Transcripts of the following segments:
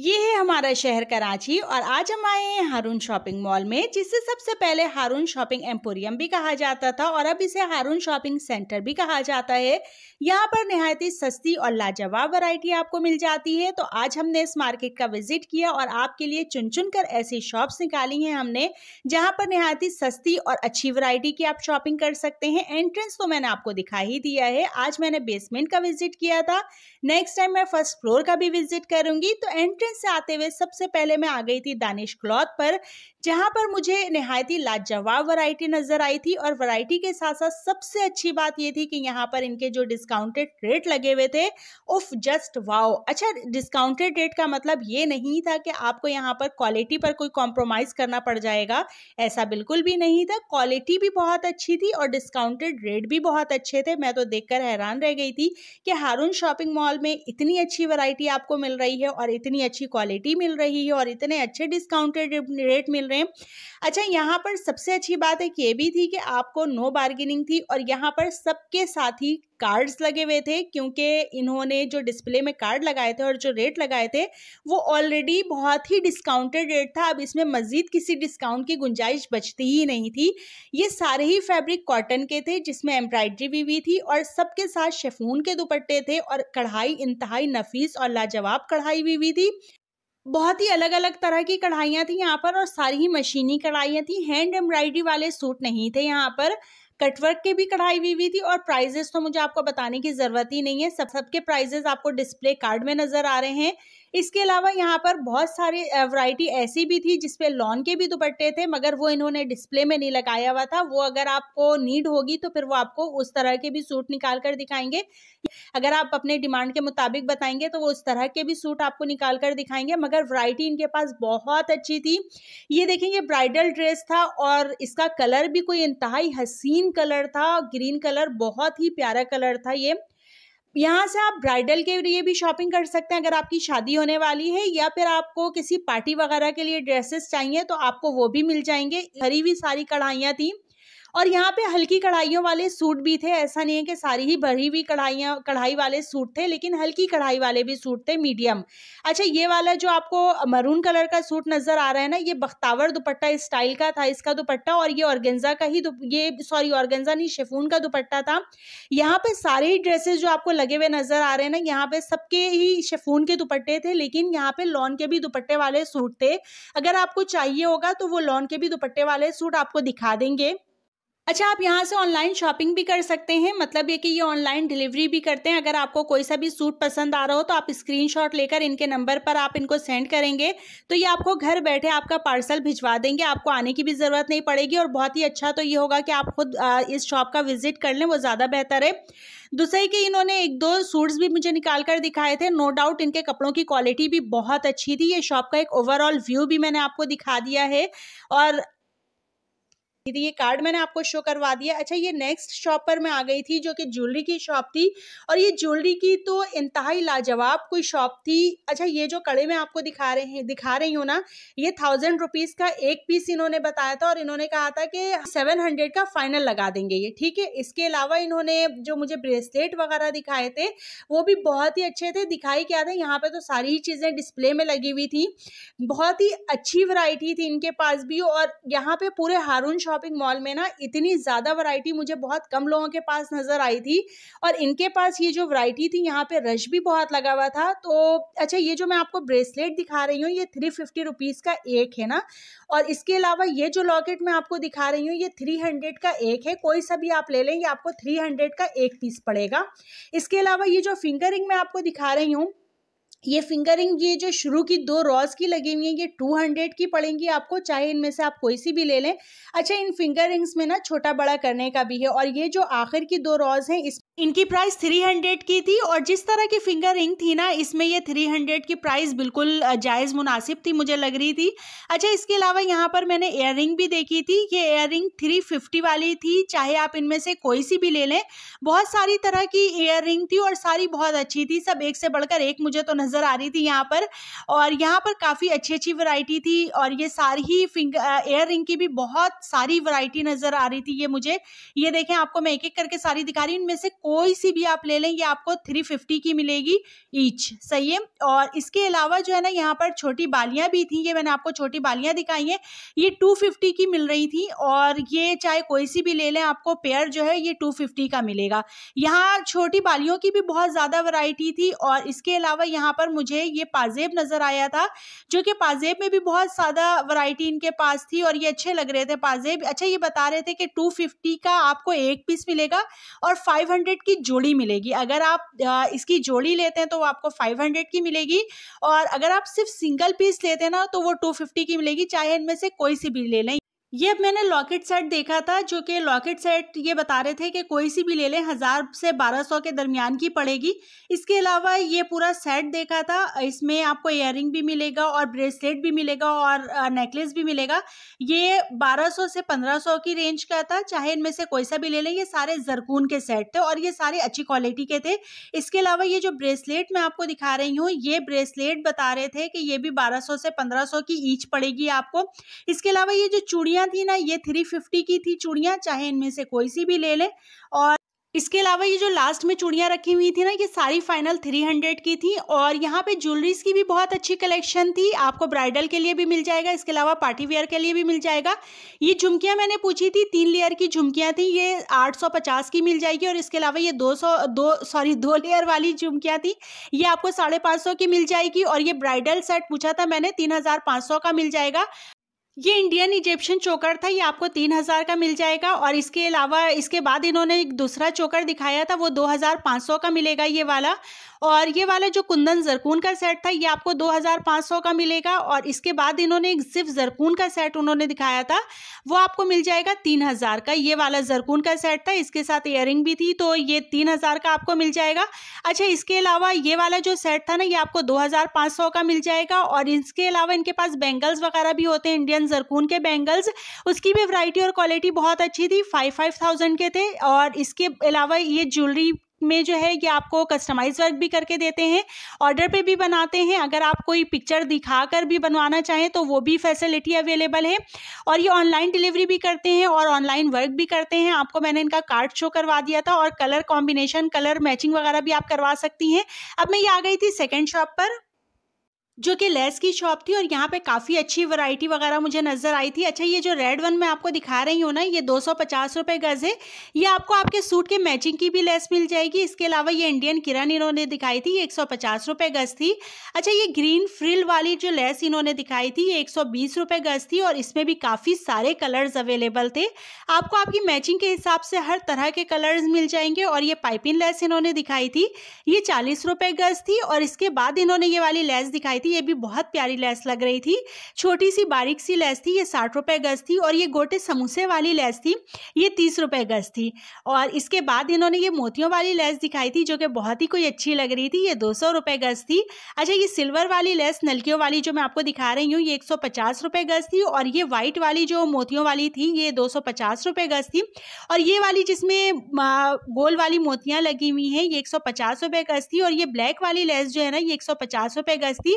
ये है हमारा शहर कराची और आज हम आए हैं हारून शॉपिंग मॉल में जिसे सबसे पहले हारून शॉपिंग एम्पोरियम भी कहा जाता था और अब इसे हारून शॉपिंग सेंटर भी कहा जाता है यहाँ पर नहायत ही सस्ती और लाजवाब वैरायटी आपको मिल जाती है तो आज हमने इस मार्केट का विजिट किया और आपके लिए चुन चुन कर ऐसी शॉप्स निकाली हैं हमने जहाँ पर नहायत ही सस्ती और अच्छी वरायटी की आप शॉपिंग कर सकते हैं एंट्रेंस तो मैंने आपको दिखा ही दिया है आज मैंने बेसमेंट का विजिट किया था नेक्स्ट टाइम मैं फर्स्ट फ्लोर का भी विजिट करूंगी तो एंट्रेंस किचन से आते हुए सबसे पहले मैं आ गई थी दानिश क्लॉथ पर जहां पर मुझे नहायत ही लाजवाब वैरायटी नज़र आई थी और वैरायटी के साथ साथ सबसे अच्छी बात ये थी कि यहाँ पर इनके जो डिस्काउंटेड रेट लगे हुए थे उफ जस्ट वाओ अच्छा डिस्काउंटेड रेट का मतलब ये नहीं था कि आपको यहाँ पर क्वालिटी पर कोई कॉम्प्रोमाइज़ करना पड़ जाएगा ऐसा बिल्कुल भी नहीं था क्वालिटी भी बहुत अच्छी थी और डिस्काउंटेड रेट भी बहुत अच्छे थे मैं तो देखकर हैरान रह गई थी कि हारून शॉपिंग मॉल में इतनी अच्छी वैरायटी आपको मिल रही है और इतनी अच्छी क्वालिटी मिल रही है और इतने अच्छे डिस्काउंटेड रेट मिल रहे हैं अच्छा यहाँ पर सबसे अच्छी बात एक ये भी थी कि आपको नो बार्गेनिंग थी और यहाँ पर सबके साथ ही कार्ड्स लगे हुए थे क्योंकि इन्होंने जो डिस्प्ले में कार्ड लगाए थे और जो रेट लगाए थे वो ऑलरेडी बहुत ही डिस्काउंटेड रेट था अब इसमें मज़ीद किसी डिस्काउंट की गुंजाइश बचती ही नहीं थी ये सारे ही फैब्रिक कॉटन के थे जिसमें एम्ब्रॉयडरी भी हुई थी और सबके साथ शेफून के दुपट्टे थे और कढ़ाई इंतहाई नफीस और लाजवाब कढ़ाई भी हुई थी बहुत ही अलग अलग तरह की कढ़ाइयाँ थी यहाँ पर और सारी ही मशीनी कढ़ाइयाँ थी हैंड एम्ब्रॉयड्री वाले सूट नहीं थे यहाँ पर कटवर्क की भी कढ़ाई हुई हुई थी और प्राइजेस तो मुझे आपको बताने की ज़रूरत ही नहीं है सब सबके प्राइजेस आपको डिस्प्ले कार्ड में नज़र आ रहे हैं इसके अलावा यहाँ पर बहुत सारे वैरायटी ऐसी भी थी जिसपे लॉन के भी दुपट्टे थे मगर वो इन्होंने डिस्प्ले में नहीं लगाया हुआ था वो अगर आपको नीड होगी तो फिर वो आपको उस तरह के भी सूट निकाल कर दिखाएंगे अगर आप अपने डिमांड के मुताबिक बताएंगे तो वो उस तरह के भी सूट आपको निकाल कर दिखाएंगे मगर वरायटी इनके पास बहुत अच्छी थी ये देखेंगे ब्राइडल ड्रेस था और इसका कलर भी कोई इंतहाई हसीन कलर था ग्रीन कलर बहुत ही प्यारा कलर था ये यहाँ से आप ब्राइडल के लिए भी शॉपिंग कर सकते हैं अगर आपकी शादी होने वाली है या फिर आपको किसी पार्टी वगैरह के लिए ड्रेसेस चाहिए तो आपको वो भी मिल जाएंगे हरी हुई सारी कढ़ाइयाँ थी और यहाँ पे हल्की कढ़ाइयों वाले सूट भी थे ऐसा नहीं है कि सारी ही भरी हुई कढ़ाइयाँ कढ़ाई वाले सूट थे लेकिन हल्की कढ़ाई वाले भी सूट थे मीडियम अच्छा ये वाला जो आपको मरून कलर का सूट नज़र आ रहा है ना ये बख्तावर दुपट्टा स्टाइल का था इसका दुपट्टा और ये ऑर्गेंजा का ही ये सॉरी ऑर्गेंजा नहीं शेफून का दुपट्टा था यहाँ पर सारे ही ड्रेसेस जो आपको लगे हुए नज़र आ रहे हैं ना यहाँ पर सबके ही शेफून के दुपट्टे थे लेकिन यहाँ पर लॉन के भी दुपट्टे वाले सूट थे अगर आपको चाहिए होगा तो वो लॉन के भी दुपट्टे वाले सूट आपको दिखा देंगे अच्छा आप यहाँ से ऑनलाइन शॉपिंग भी कर सकते हैं मतलब ये कि ये ऑनलाइन डिलीवरी भी करते हैं अगर आपको कोई सा भी सूट पसंद आ रहा हो तो आप स्क्रीनशॉट लेकर इनके नंबर पर आप इनको सेंड करेंगे तो ये आपको घर बैठे आपका पार्सल भिजवा देंगे आपको आने की भी ज़रूरत नहीं पड़ेगी और बहुत ही अच्छा तो ये होगा कि आप खुद इस शॉप का विजिट कर लें वो ज़्यादा बेहतर है दूसरे कि इन्होंने एक दो सूट्स भी मुझे निकाल कर दिखाए थे नो डाउट इनके कपड़ों की क्वालिटी भी बहुत अच्छी थी ये शॉप का एक ओवरऑल व्यू भी मैंने आपको दिखा दिया है और दीदी ये कार्ड मैंने आपको शो करवा दिया अच्छा ये नेक्स्ट शॉप पर मैं आ गई थी जो कि ज्वेलरी की शॉप थी और ये ज्वेलरी की तो इंतहाई लाजवाब कोई शॉप थी अच्छा ये जो कड़े मैं आपको दिखा रहे हैं दिखा रही हूँ ना ये थाउजेंड रुपीज़ का एक पीस इन्होंने बताया था और इन्होंने कहा था कि सेवन हंड्रेड का फाइनल लगा देंगे ये ठीक है इसके अलावा इन्होंने जो मुझे ब्रेसलेट वगैरह दिखाए थे वो भी बहुत ही अच्छे थे दिखाई क्या था यहाँ पर तो सारी ही चीज़ें डिस्प्ले में लगी हुई थी बहुत ही अच्छी वराइटी थी इनके पास भी और यहाँ पे पूरे हारून शॉप शॉपिंग मॉल में ना इतनी ज़्यादा वैरायटी मुझे बहुत कम लोगों के पास नज़र आई थी और इनके पास ये जो वैरायटी थी यहाँ पे रश भी बहुत लगा हुआ था तो अच्छा ये जो मैं आपको ब्रेसलेट दिखा रही हूँ ये थ्री फिफ्टी रुपीज़ का एक है ना और इसके अलावा ये जो लॉकेट मैं आपको दिखा रही हूँ ये थ्री हंड्रेड का एक है कोई सा भी आप ले लें ये आपको थ्री हंड्रेड का एक पीस पड़ेगा इसके अलावा ये जो फिंगर रिंग मैं आपको दिखा रही हूँ ये फिंगरिंग ये जो शुरू की दो रॉस की लगी हुई है ये टू हंड्रेड की पड़ेंगी आपको चाहे इनमें से आप कोई सी भी ले लें अच्छा इन फिंगर रिंग्स में ना छोटा बड़ा करने का भी है और ये जो आखिर की दो रॉस हैं इस इनकी प्राइस 300 की थी और जिस तरह की फिंगर रिंग थी ना इसमें ये 300 की प्राइस बिल्कुल जायज़ मुनासिब थी मुझे लग रही थी अच्छा इसके अलावा यहाँ पर मैंने एयर भी देखी थी ये एयर रिंग थ्री वाली थी चाहे आप इनमें से कोई सी भी ले लें बहुत सारी तरह की एयर थी और सारी बहुत अच्छी थी सब एक से बढ़कर एक मुझे तो नज़र आ रही थी यहाँ पर और यहाँ पर काफ़ी अच्छी अच्छी वरायटी थी और ये सारी ही फिंगर एयर की भी बहुत सारी वराइटी नज़र आ रही थी ये मुझे ये देखें आपको मैं एक एक करके सारी दिखा रही हूँ इनमें से कोई सी भी आप ले लें ये आपको थ्री फिफ्टी की मिलेगी ईच सही है और इसके अलावा जो है ना यहाँ पर छोटी बालियाँ भी थी ये मैंने आपको छोटी बालियाँ दिखाई हैं ये टू फिफ्टी की मिल रही थी और ये चाहे कोई सी भी ले लें आपको पेयर जो है ये टू फिफ्टी का मिलेगा यहाँ छोटी बालियों की भी बहुत ज़्यादा वैरायटी थी और इसके अलावा यहाँ पर मुझे ये पाजेब नज़र आया था जो कि पाजेब में भी बहुत ज़्यादा वैरायटी इनके पास थी और ये अच्छे लग रहे थे पाजेब अच्छा ये बता रहे थे कि टू फिफ्टी का आपको एक पीस मिलेगा और फाइव हंड्रेड हंड्रेड की जोड़ी मिलेगी अगर आप इसकी जोड़ी लेते हैं तो आपको फाइव हंड्रेड की मिलेगी और अगर आप सिर्फ सिंगल पीस लेते हैं ना तो वो टू फिफ्टी की मिलेगी चाहे इनमें से कोई सी भी ले लें ये मैंने लॉकेट सेट देखा था जो कि लॉकेट सेट ये बता रहे थे कि कोई सी भी ले लें हज़ार से बारह सौ के दरमियान की पड़ेगी इसके अलावा ये पूरा सेट देखा था इसमें आपको इयर भी मिलेगा और ब्रेसलेट भी मिलेगा और नेकलेस भी मिलेगा ये बारह सौ से पंद्रह सौ की रेंज का था चाहे इनमें से कोई सा भी ले लें ये सारे जरकून के सेट थे और ये सारे अच्छी क्वालिटी के थे इसके अलावा ये जो ब्रेसलेट मैं आपको दिखा रही हूँ ये ब्रेसलेट बता रहे थे कि ये भी बारह से पंद्रह की ईच पड़ेगी आपको इसके अलावा ये जो चूड़ियाँ चूड़ियाँ थी ना ये थ्री फिफ्टी की थी चूड़ियाँ चाहे इनमें से कोई सी भी ले लें और इसके अलावा ये जो लास्ट में चूड़ियाँ रखी हुई थी ना ये सारी फाइनल 300 की थी और यहाँ पे ज्वेलरीज की भी बहुत अच्छी कलेक्शन थी आपको ब्राइडल के लिए भी मिल जाएगा इसके अलावा पार्टी वेयर के लिए भी मिल जाएगा ये झुमकियाँ मैंने पूछी थी तीन लेयर की झुमकियाँ थी ये 850 की मिल जाएगी और इसके अलावा ये 200 दो सॉरी दो लेयर वाली झुमकियाँ थी ये आपको साढ़े की मिल जाएगी और ये ब्राइडल सेट पूछा था मैंने तीन का मिल जाएगा ये इंडियन इजिप्शियन चोकर था ये आपको तीन हज़ार का मिल जाएगा और इसके अलावा इसके बाद इन्होंने एक दूसरा चोकर दिखाया था वो दो हज़ार पाँच सौ का मिलेगा ये वाला और ये वाला जो कुंदन जरकून का सेट था ये आपको 2500 का मिलेगा और इसके बाद इन्होंने एक सिर्फ जरकून का सेट उन्होंने दिखाया था वो आपको मिल जाएगा 3000 का ये वाला जरकून का सेट था इसके साथ इयर भी थी तो ये 3000 का आपको मिल जाएगा अच्छा इसके अलावा ये वाला जो सेट था ना ये आपको दो का मिल जाएगा और इसके अलावा इनके पास बैंगल्स वगैरह भी होते हैं इंडियन जरकून के बैंगल्स उसकी भी वैरायटी और क्वालिटी बहुत अच्छी थी फाइव फाइव थाउजेंड के थे और इसके अलावा ये ज्वेलरी में जो है ये आपको कस्टमाइज वर्क भी करके देते हैं ऑर्डर पे भी बनाते हैं अगर आप कोई पिक्चर दिखा कर भी बनवाना चाहें तो वो भी फैसिलिटी अवेलेबल है और ये ऑनलाइन डिलीवरी भी करते हैं और ऑनलाइन वर्क भी करते हैं आपको मैंने इनका कार्ड शो करवा दिया था और कलर कॉम्बिनेशन कलर मैचिंग वगैरह भी आप करवा सकती हैं अब मैं ये आ गई थी सेकेंड शॉप पर जो कि लेस की शॉप थी और यहाँ पे काफ़ी अच्छी वैरायटी वगैरह मुझे नज़र आई थी अच्छा ये जो रेड वन मैं आपको दिखा रही हूँ ना ये दो सौ गज़ है ये आपको आपके सूट के मैचिंग की भी लेस मिल जाएगी इसके अलावा ये इंडियन किरण इन्होंने दिखाई थी ये एक सौ गज़ थी अच्छा ये ग्रीन फ्रिल वाली जो लेस इन्होंने दिखाई थी ये एक सौ गज़ थी और इसमें भी काफ़ी सारे कलर्स अवेलेबल थे आपको आपकी मैचिंग के हिसाब से हर तरह के कलर्स मिल जाएंगे और ये पाइपिंग लेस इन्होंने दिखाई थी ये चालीस रुपये गज़ थी और इसके बाद इन्होंने ये वाली लेस दिखाई थी थी ये भी बहुत प्यारी लेस लग रही थी छोटी सी बारीक सी लेस थी ये साठ रुपये गज थी और ये गोटे समोसे वाली लेस थी ये तीस रुपये गज थी और इसके बाद इन्होंने ये मोतियों वाली लेस दिखाई थी जो कि बहुत ही कोई अच्छी लग रही थी ये दो सौ रुपये गज थी अच्छा ये सिल्वर वाली लेस नलकियों वाली जो मैं आपको दिखा रही हूँ ये एक सौ पचास रुपये गज थी और ये व्हाइट वाली जो मोतियों वाली थी ये दो सौ पचास रुपये गज थी और ये वाली जिसमें गोल वाली मोतियाँ लगी हुई हैं ये एक सौ पचास रुपये गज थी और ये ब्लैक वाली लेस जो है ना ये एक सौ पचास रुपये गज थी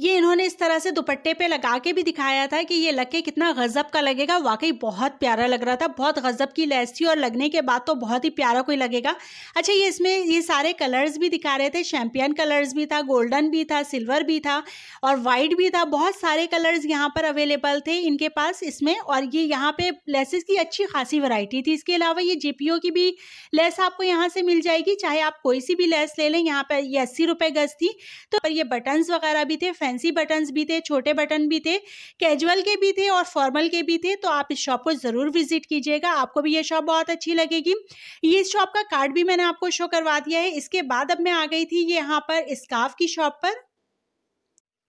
ये इन्होंने इस तरह से दुपट्टे पे लगा के भी दिखाया था कि ये लके कितना गज़ब का लगेगा वाकई बहुत प्यारा लग रहा था बहुत गज़ब की लैस थी और लगने के बाद तो बहुत ही प्यारा कोई लगेगा अच्छा ये इसमें ये सारे कलर्स भी दिखा रहे थे शैम्पियन कलर्स भी था गोल्डन भी था सिल्वर भी था और वाइट भी था बहुत सारे कलर्स यहाँ पर अवेलेबल थे इनके पास इसमें और ये यहाँ पे लेसेस की अच्छी खासी वैरायटी थी इसके अलावा ये जेपीओ की भी लेस आपको यहाँ से मिल जाएगी चाहे आप कोई सी भी लेस ले लें यहाँ पर ये अस्सी रुपये गज थी तो ये बटन्स वगैरह भी थे फैंसी बटन्स भी थे छोटे बटन भी थे कैजुअल के भी थे और फॉर्मल के भी थे तो आप इस शॉप को ज़रूर विजिट कीजिएगा आपको भी ये शॉप बहुत अच्छी लगेगी ये शॉप का कार्ड भी मैंने आपको शो करवा दिया है इसके बाद अब मैं आ गई थी यहाँ पर स्काफ की शॉप पर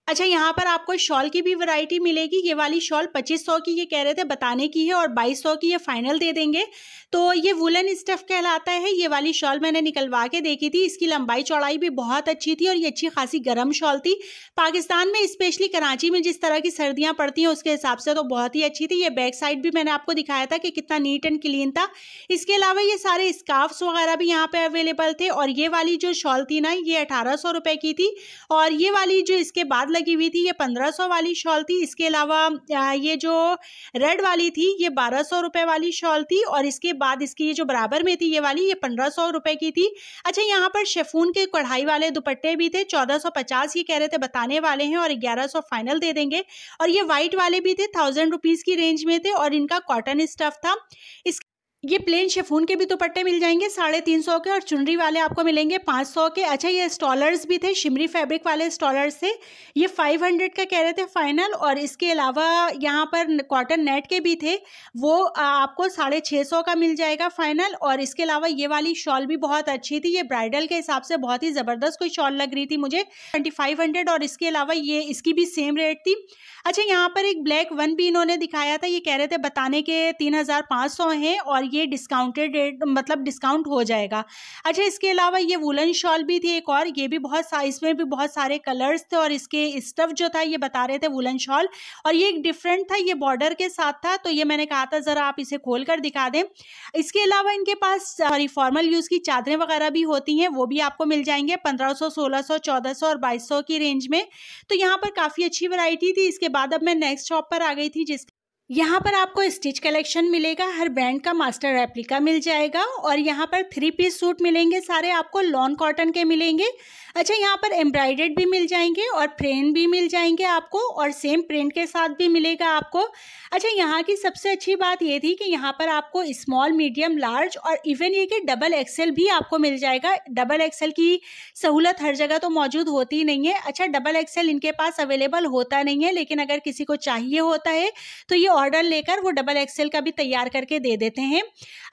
अच्छा यहाँ पर आपको शॉल की भी वैरायटी मिलेगी ये वाली शॉल 2500 की ये कह रहे थे बताने की है और 2200 की ये फाइनल दे देंगे तो ये वुलन स्टफ़ कहलाता है ये वाली शॉल मैंने निकलवा के देखी थी इसकी लंबाई चौड़ाई भी बहुत अच्छी थी और ये अच्छी खासी गर्म शॉल थी पाकिस्तान में स्पेशली कराची में जिस तरह की सर्दियाँ पड़ती हैं उसके हिसाब से तो बहुत ही अच्छी थी ये बैक साइड भी मैंने आपको दिखाया था कि कितना नीट एंड क्लीन था इसके अलावा ये सारे स्काफ्स वगैरह भी यहाँ पर अवेलेबल थे और ये वाली जो शॉल थी ना ये अठारह सौ की थी और ये वाली जो इसके बाद लगी हुई थी ये पंद्रह सौ वाली शॉल थी इसके अलावा ये जो रेड वाली थी ये बारह सौ रुपये वाली शॉल थी और इसके बाद इसकी ये जो बराबर में थी ये वाली ये पंद्रह सौ रुपये की थी अच्छा यहाँ पर शेफून के कढ़ाई वाले दुपट्टे भी थे चौदह सौ पचास ये कह रहे थे बताने वाले हैं और ग्यारह सौ फाइनल दे देंगे और ये वाइट वाले भी थे थाउजेंड रुपीज़ की रेंज में थे और इनका कॉटन स्टफ था ये प्लेन शेफून के भी दुपट्टे मिल जाएंगे साढ़े तीन सौ के और चुनरी वाले आपको मिलेंगे पाँच सौ के अच्छा ये स्टॉलर्स भी थे शिमरी फैब्रिक वाले स्टॉलर्स थे ये फाइव हंड्रेड का कह रहे थे फाइनल और इसके अलावा यहाँ पर कॉटन नेट के भी थे वो आपको साढ़े छः सौ का मिल जाएगा फाइनल और इसके अलावा ये वाली शॉल भी बहुत अच्छी थी ये ब्राइडल के हिसाब से बहुत ही ज़बरदस्त कोई शॉल लग रही थी मुझे ट्वेंटी फाइव हंड्रेड और इसके अलावा ये इसकी भी सेम रेट थी अच्छा यहाँ पर एक ब्लैक वन भी इन्होंने दिखाया था ये कह रहे थे बताने के तीन हज़ार पाँच सौ हैं और ये डिस्काउंटेड रेट मतलब डिस्काउंट हो जाएगा अच्छा इसके अलावा ये वुलन शॉल भी थी एक और ये भी बहुत इसमें भी बहुत सारे कलर्स थे और इसके स्टफ जो था ये बता रहे थे वुलन शॉल और ये एक डिफरेंट था ये बॉर्डर के साथ था तो ये मैंने कहा था ज़रा आप इसे खोल कर दिखा दें इसके अलावा इनके पास सॉरी फॉर्मल यूज़ की चादरें वगैरह भी होती हैं वो भी आपको मिल जाएंगे पंद्रह सौ सोलह और बाईस की रेंज में तो यहाँ पर काफ़ी अच्छी वैरायटी थी इसके बाद अब मैं नेक्स्ट शॉप पर आ गई थी जिसके यहाँ पर आपको स्टिच कलेक्शन मिलेगा हर ब्रांड का मास्टर रेप्लिका मिल जाएगा और यहाँ पर थ्री पीस सूट मिलेंगे सारे आपको लॉन कॉटन के मिलेंगे अच्छा यहाँ पर एम्ब्रॉयडेड भी मिल जाएंगे और प्रिंट भी मिल जाएंगे आपको और सेम प्रिंट के साथ भी मिलेगा आपको अच्छा यहाँ की सबसे अच्छी बात ये थी कि यहाँ पर आपको स्मॉल मीडियम लार्ज और इवन ये कि डबल एक्सेल भी आपको मिल जाएगा डबल एक्सेल की सहूलत हर जगह तो मौजूद होती ही नहीं है अच्छा डबल एक्सेल इनके पास अवेलेबल होता नहीं है लेकिन अगर किसी को चाहिए होता है तो ये ऑर्डर लेकर वो डबल एक्सेल का भी तैयार करके दे देते हैं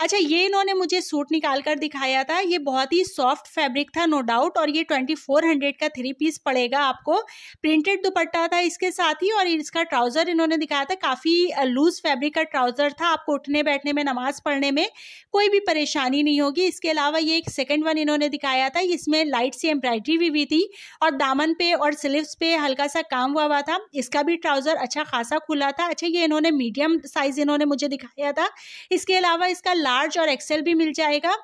अच्छा ये इन्होंने मुझे सूट निकाल कर दिखाया था ये बहुत ही सॉफ्ट फैब्रिक था नो डाउट और ये ट्वेंटी ट्वेंटी फोर हंड्रेड का थ्री पीस पड़ेगा आपको प्रिंटेड दुपट्टा था इसके साथ ही और इसका ट्राउज़र इन्होंने दिखाया था काफ़ी लूज़ फैब्रिक का ट्राउज़र था आपको उठने बैठने में नमाज़ पढ़ने में कोई भी परेशानी नहीं होगी इसके अलावा ये एक सेकेंड वन इन्होंने दिखाया था इसमें लाइट सी एम्ब्रॉयडरी भी हुई थी और दामन पे और स्लीव्स पे हल्का सा काम हुआ हुआ था इसका भी ट्राउज़र अच्छा खासा खुला था अच्छा ये इन्होंने मीडियम साइज़ इन्होंने मुझे दिखाया था इसके अलावा इसका लार्ज और एक्सेल भी मिल जाएगा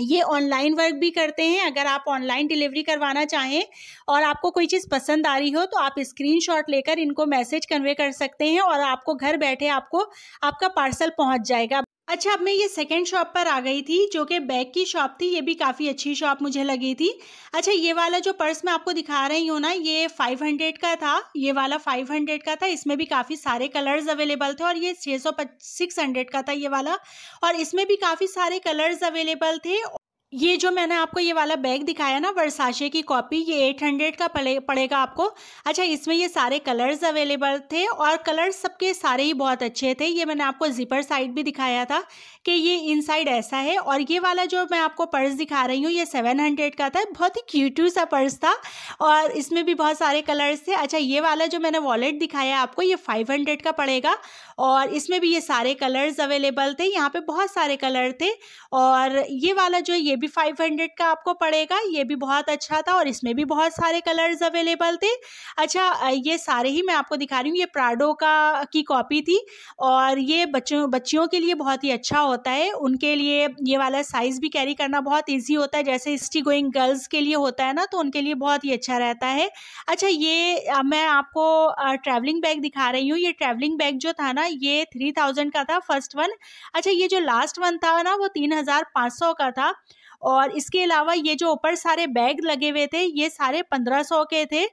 ये ऑनलाइन वर्क भी करते हैं अगर आप ऑनलाइन डिलीवरी करवाना चाहें और आपको कोई चीज़ पसंद आ रही हो तो आप स्क्रीनशॉट लेकर इनको मैसेज कन्वे कर सकते हैं और आपको घर बैठे आपको आपका पार्सल पहुंच जाएगा अच्छा अब मैं ये सेकेंड शॉप पर आ गई थी जो कि बैग की शॉप थी ये भी काफ़ी अच्छी शॉप मुझे लगी थी अच्छा ये वाला जो पर्स मैं आपको दिखा रही हूँ ना ये 500 का था ये वाला 500 का था इसमें भी काफ़ी सारे कलर्स अवेलेबल थे और ये छः सौ का था ये वाला और इसमें भी काफ़ी सारे कलर्स अवेलेबल थे ये जो मैंने आपको ये वाला बैग दिखाया ना वर्साशे की कॉपी ये 800 का पड़े पड़ेगा आपको अच्छा इसमें ये सारे कलर्स अवेलेबल थे और कलर्स सबके सारे ही बहुत अच्छे थे ये मैंने आपको जिपर साइड भी दिखाया था कि ये इनसाइड ऐसा है और ये वाला जो मैं आपको पर्स दिखा रही हूँ ये 700 का था बहुत ही क्यूटू सा पर्स था और इसमें भी बहुत सारे कलर्स थे अच्छा ये वाला जो मैंने वॉलेट दिखाया आपको ये फाइव का पड़ेगा और इसमें भी ये सारे कलर्स अवेलेबल थे यहाँ पे बहुत सारे कलर थे और ये वाला जो ये भी फाइव हंड्रेड का आपको पड़ेगा ये भी बहुत अच्छा था और इसमें भी बहुत सारे कलर्स अवेलेबल थे अच्छा ये सारे ही मैं आपको दिखा रही हूँ ये प्राडो का की कॉपी थी और ये बच्चों बच्चियों के लिए बहुत ही अच्छा होता है उनके लिए ये वाला साइज़ भी कैरी करना बहुत ईजी होता है जैसे हिस्ट्री गोइंग गर्ल्स के लिए होता है ना तो उनके लिए बहुत ही अच्छा रहता है अच्छा ये मैं आपको ट्रैवलिंग बैग दिखा रही हूँ ये ट्रैवलिंग बैग जो था ना ये थ्री थाउजेंड का था फर्स्ट वन अच्छा ये जो लास्ट वन था ना वो तीन हज़ार पाँच सौ का था और इसके अलावा ये जो ऊपर सारे बैग लगे हुए थे ये सारे पंद्रह सौ के थे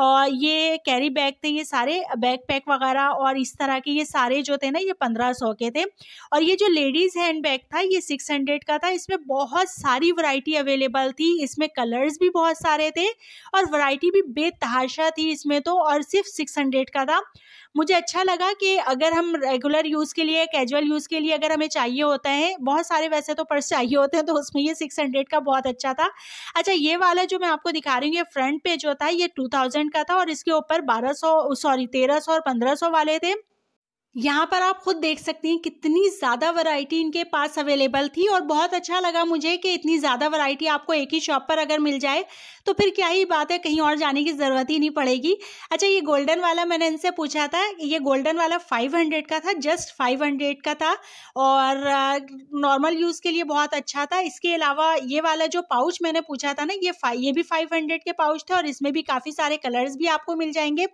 और ये कैरी बैग थे ये सारे बैग पैक वगैरह और इस तरह के ये सारे जो थे ना ये पंद्रह सौ के थे और ये जो लेडीज़ हैंड बैग था ये सिक्स हंड्रेड का था इसमें बहुत सारी वैरायटी अवेलेबल थी इसमें कलर्स भी बहुत सारे थे और वैरायटी भी बेतहाशा थी इसमें तो और सिर्फ सिक्स हंड्रेड का था मुझे अच्छा लगा कि अगर हम रेगुलर यूज़ के लिए कैजुअल यूज़ के लिए अगर हमें चाहिए होता है बहुत सारे वैसे तो पर्स चाहिए होते हैं तो उसमें ये सिक्स हंड्रेड का बहुत अच्छा था अच्छा ये वाला जो मैं आपको दिखा रही हूँ ये फ्रंट पेज होता है ये टू थाउजेंड का था और इसके ऊपर बारह सौ सॉरी तेरह सौ और पंद्रह सौ वाले थे यहाँ पर आप खुद देख सकती हैं कितनी ज़्यादा वैरायटी इनके पास अवेलेबल थी और बहुत अच्छा लगा मुझे कि इतनी ज़्यादा वैरायटी आपको एक ही शॉप पर अगर मिल जाए तो फिर क्या ही बात है कहीं और जाने की ज़रूरत ही नहीं पड़ेगी अच्छा ये गोल्डन वाला मैंने इनसे पूछा था ये गोल्डन वाला फाइव हंड्रेड का था जस्ट फाइव हंड्रेड का था और नॉर्मल यूज़ के लिए बहुत अच्छा था इसके अलावा ये वाला जो पाउच मैंने पूछा था ना ये ये भी फाइव हंड्रेड के पाउच थे और इसमें भी काफ़ी सारे कलर्स भी आपको मिल जाएंगे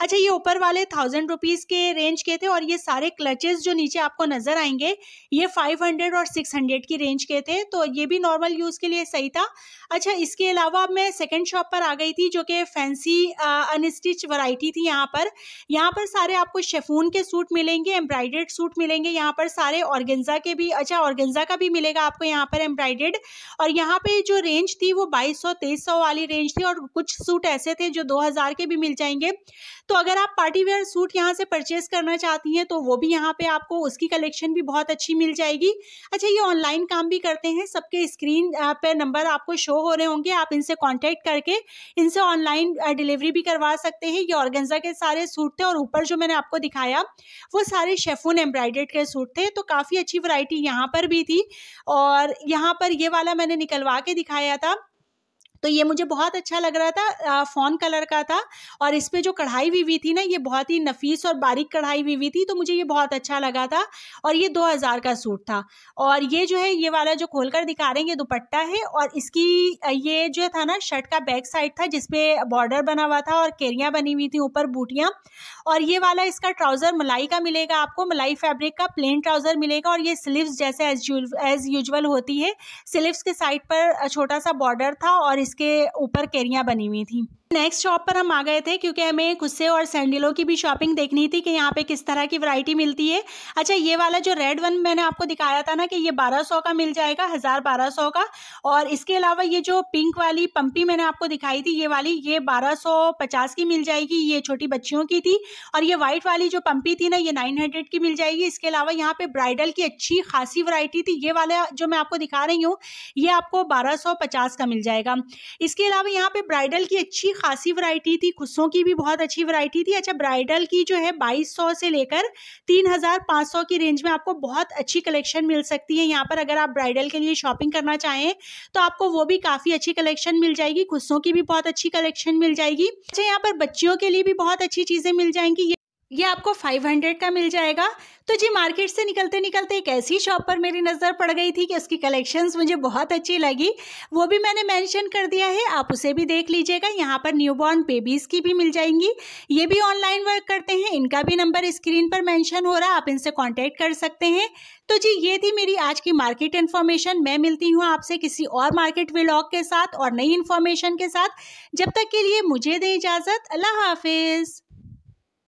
अच्छा ये ऊपर वाले थाउजेंड रुपीज़ के रेंज के थे और ये सारे क्लचेस जो नीचे आपको नज़र आएंगे ये फाइव हंड्रेड और सिक्स हंड्रेड की रेंज के थे तो ये भी नॉर्मल यूज़ के लिए सही था अच्छा इसके अलावा मैं सेकेंड शॉप पर आ गई थी जो कि फैंसी अनस्टिच वराइटी थी यहाँ पर यहाँ पर सारे आपको शेफून के सूट मिलेंगे एम्ब्राइडेड सूट मिलेंगे यहाँ पर सारे ऑर्गेंजा के भी अच्छा ऑर्गेंजा का भी मिलेगा आपको यहाँ पर एम्ब्राइडेड और यहाँ पे जो रेंज थी वो बाईस सौ तेईस सौ वाली रेंज थी और कुछ सूट ऐसे थे जो दो हज़ार के भी मिल जाएंगे तो अगर आप पार्टी वेयर सूट यहाँ से परचेज करना चाहती हैं तो वो भी यहाँ पे आपको उसकी कलेक्शन भी बहुत अच्छी मिल जाएगी अच्छा ये ऑनलाइन काम भी करते हैं सबके स्क्रीन पे नंबर आपको शो हो रहे होंगे आप इनसे कॉन्टैक्ट कांटेक्ट करके इनसे ऑनलाइन डिलीवरी भी करवा सकते हैं ये ऑर्गेंजा के सारे सूट थे और ऊपर जो मैंने आपको दिखाया वो सारे शेफून एम्ब्रॉयडेड के सूट थे तो काफ़ी अच्छी वैरायटी यहाँ पर भी थी और यहाँ पर ये वाला मैंने निकलवा के दिखाया था तो ये मुझे बहुत अच्छा लग रहा था फ़ोन कलर का था और इस पर जो कढ़ाई भी हुई थी ना ये बहुत ही नफीस और बारीक कढ़ाई भी हुई थी तो मुझे ये बहुत अच्छा लगा था और ये दो हज़ार का सूट था और ये जो है ये वाला जो कर दिखा रहे हैं ये दुपट्टा है और इसकी ये जो था ना शर्ट का बैक साइड था जिसपे बॉर्डर बना हुआ था और केरियाँ बनी हुई थी ऊपर बूटियाँ और ये वाला इसका ट्राउज़र मलाई का मिलेगा आपको मलाई फैब्रिक का प्लेन ट्राउज़र मिलेगा और ये स्लीव्स जैसे एज यूजल होती है स्लीव्स के साइड पर छोटा सा बॉर्डर था और इस जिसके ऊपर केरियां बनी हुई थी नेक्स्ट शॉप पर हम आ गए थे क्योंकि हमें गुस्से और सैंडलों की भी शॉपिंग देखनी थी कि यहाँ पे किस तरह की वैरायटी मिलती है अच्छा ये वाला जो रेड वन मैंने आपको दिखाया था ना कि ये 1200 का मिल जाएगा हज़ार बारह सौ का और इसके अलावा ये जो पिंक वाली पंपी मैंने आपको दिखाई थी ये वाली ये बारह सौ पचास की मिल जाएगी ये छोटी बच्चियों की थी और ये वाइट वाली जो पंपी थी ना ये नाइन हंड्रेड की मिल जाएगी इसके अलावा यहाँ पे ब्राइडल की अच्छी खासी वरायटी थी ये वाला जो मैं आपको दिखा रही हूँ ये आपको बारह का मिल जाएगा इसके अलावा यहाँ पे ब्राइडल की अच्छी खासी वैरायटी थी खुस्सों की भी बहुत अच्छी वैरायटी थी अच्छा ब्राइडल की जो है 2200 से लेकर 3500 की रेंज में आपको बहुत अच्छी कलेक्शन मिल सकती है यहाँ पर अगर आप ब्राइडल के लिए शॉपिंग करना चाहें तो आपको वो भी काफ़ी अच्छी कलेक्शन मिल जाएगी खुस्सों की भी बहुत अच्छी कलेक्शन मिल जाएगी अच्छा यहाँ पर बच्चियों के लिए भी बहुत अच्छी चीज़ें मिल जाएंगी ये आपको 500 का मिल जाएगा तो जी मार्केट से निकलते निकलते एक ऐसी शॉप पर मेरी नज़र पड़ गई थी कि उसकी कलेक्शंस मुझे बहुत अच्छी लगी वो भी मैंने मेंशन कर दिया है आप उसे भी देख लीजिएगा यहाँ पर न्यूबॉर्न बेबीज़ की भी मिल जाएंगी ये भी ऑनलाइन वर्क करते हैं इनका भी नंबर स्क्रीन पर मैंशन हो रहा आप इनसे कॉन्टैक्ट कर सकते हैं तो जी ये थी मेरी आज की मार्केट इन्फॉर्मेशन मैं मिलती हूँ आपसे किसी और मार्केट व्लॉग के साथ और नई इन्फॉर्मेशन के साथ जब तक के लिए मुझे दें इजाज़त अल्लाह हाफिज़